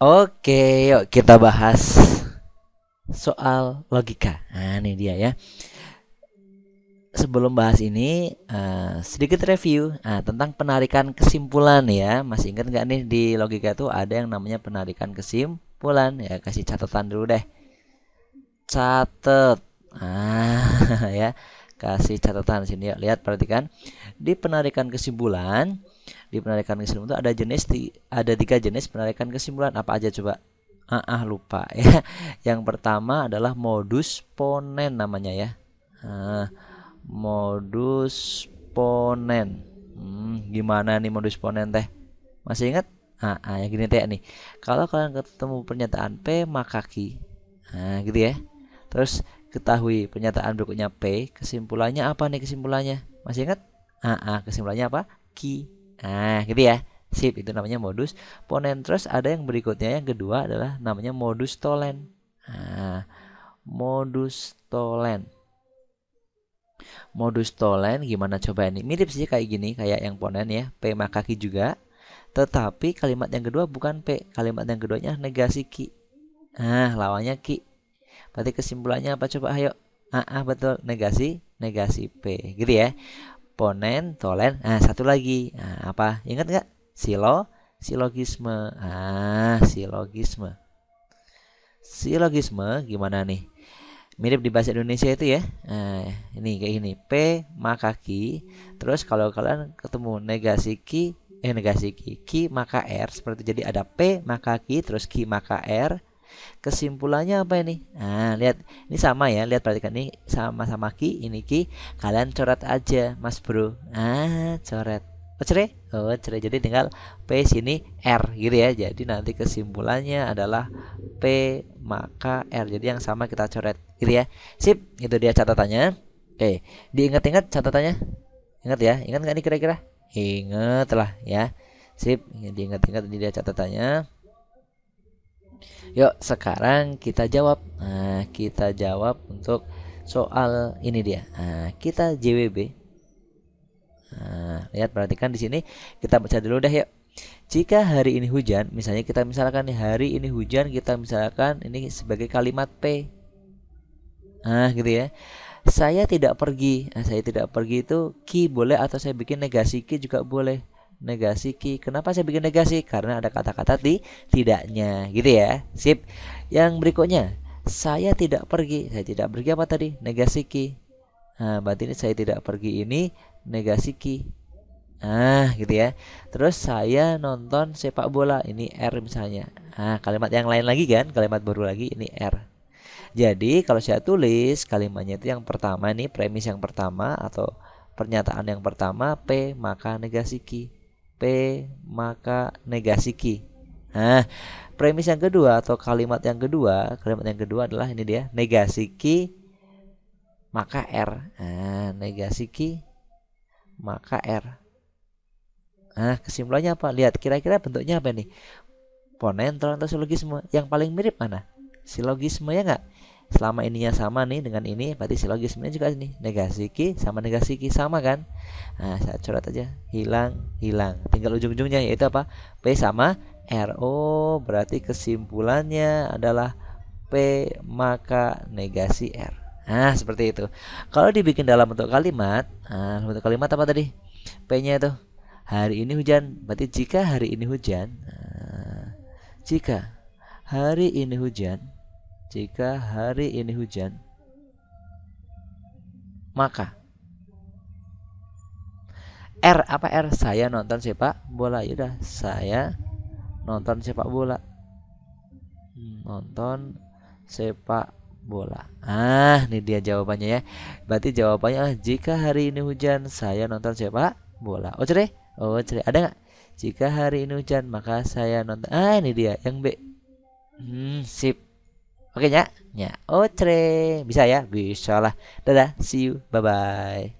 Oke, yuk kita bahas soal logika. Nah, ini dia ya. Sebelum bahas ini, uh, sedikit review nah, tentang penarikan kesimpulan ya. Masih ingat nggak nih di logika itu ada yang namanya penarikan kesimpulan ya. Kasih catatan dulu deh. Catet. Ah, ya. Kasih catatan sini yuk. Lihat perhatikan. Di penarikan kesimpulan, di penarikan kesimpulan itu ada jenis ada tiga jenis penarikan kesimpulan apa aja coba ah, ah lupa ya yang pertama adalah modus ponen namanya ya ah, modus ponen hmm, gimana nih modus ponen teh masih ingat ah, ah ya gini teh nih kalau kalian ketemu pernyataan p maka q nah gitu ya terus ketahui pernyataan berikutnya P kesimpulannya apa nih kesimpulannya masih ingat ah, ah kesimpulannya apa ki Nah, gitu ya. Sip, itu namanya modus terus Ada yang berikutnya yang kedua adalah namanya modus tollen Nah, modus tollen Modus tollen gimana coba ini? Mirip sih kayak gini, kayak yang ponen ya. P makaki juga. Tetapi kalimat yang kedua bukan P. Kalimat yang keduanya negasi ki. Nah, lawannya ki. Berarti kesimpulannya apa coba ayo? Ah, ah betul, negasi, negasi P. Gitu ya ponen, tolen. Nah, satu lagi. Nah, apa? Ingat nggak? Silo, silogisme. Ah, silogisme. Silogisme gimana nih? Mirip di bahasa Indonesia itu ya. Nah, ini kayak ini P maka ki. Terus kalau kalian ketemu negasi ki, eh negasi ki, ki maka r seperti jadi ada P maka ki terus ki maka r Kesimpulannya apa ini? Nah, lihat ini sama ya, lihat perhatikan ini sama-sama ki, ini ki. Kalian coret aja, Mas Bro. Ah, coret. Oh, cerai? Oh, Jadi tinggal P sini R gitu ya. Jadi nanti kesimpulannya adalah P maka R. Jadi yang sama kita coret gitu ya. Sip, itu dia catatannya. Oke, diingat-ingat catatannya. Ingat ya, ingat nggak nih kira-kira? ingatlah ya. Sip, diingat-ingat ini dia catatannya. Yuk sekarang kita jawab. Nah, kita jawab untuk soal ini dia. Nah, kita JWB. Nah, lihat perhatikan di sini kita baca dulu dah yuk. Jika hari ini hujan, misalnya kita misalkan nih hari ini hujan kita misalkan ini sebagai kalimat P. Nah gitu ya. Saya tidak pergi. Nah, saya tidak pergi itu ki boleh atau saya bikin negasi ki juga boleh negasi ki. Kenapa saya bikin negasi? Karena ada kata-kata di tidaknya, gitu ya. Sip. Yang berikutnya, saya tidak pergi. Saya tidak pergi apa tadi? Negasi ki. Nah, berarti ini saya tidak pergi ini negasi ki. Ah, gitu ya. Terus saya nonton sepak bola, ini R misalnya. Ah, kalimat yang lain lagi kan, kalimat baru lagi ini R. Jadi kalau saya tulis kalimatnya itu yang pertama nih premis yang pertama atau pernyataan yang pertama P maka negasi ki. P maka negasi Q. Nah, premis yang kedua atau kalimat yang kedua, kalimat yang kedua adalah ini dia, negasi Q maka R. Nah, negasi Q maka R. Nah, kesimpulannya apa? Lihat kira-kira bentuknya apa nih? Ponentron atau silogisme? Yang paling mirip mana? Silogisme ya enggak? selama ininya sama nih dengan ini berarti silogismenya juga nih negasi ki sama negasi ki sama kan nah saya coret aja hilang hilang tinggal ujung-ujungnya yaitu apa P sama R o berarti kesimpulannya adalah P maka negasi R nah seperti itu kalau dibikin dalam bentuk kalimat nah, bentuk kalimat apa tadi P nya itu hari ini hujan berarti jika hari ini hujan nah, jika hari ini hujan jika hari ini hujan, maka R apa R saya nonton sepak bola ya udah saya nonton sepak bola nonton sepak bola ah ini dia jawabannya ya berarti jawabannya ah, jika hari ini hujan saya nonton sepak bola oh cerai oh cerai ada nggak jika hari ini hujan maka saya nonton ah ini dia yang B hmm, sip Oke ya? Ya, oke Bisa ya? Bisa lah. Dadah, see you. Bye bye.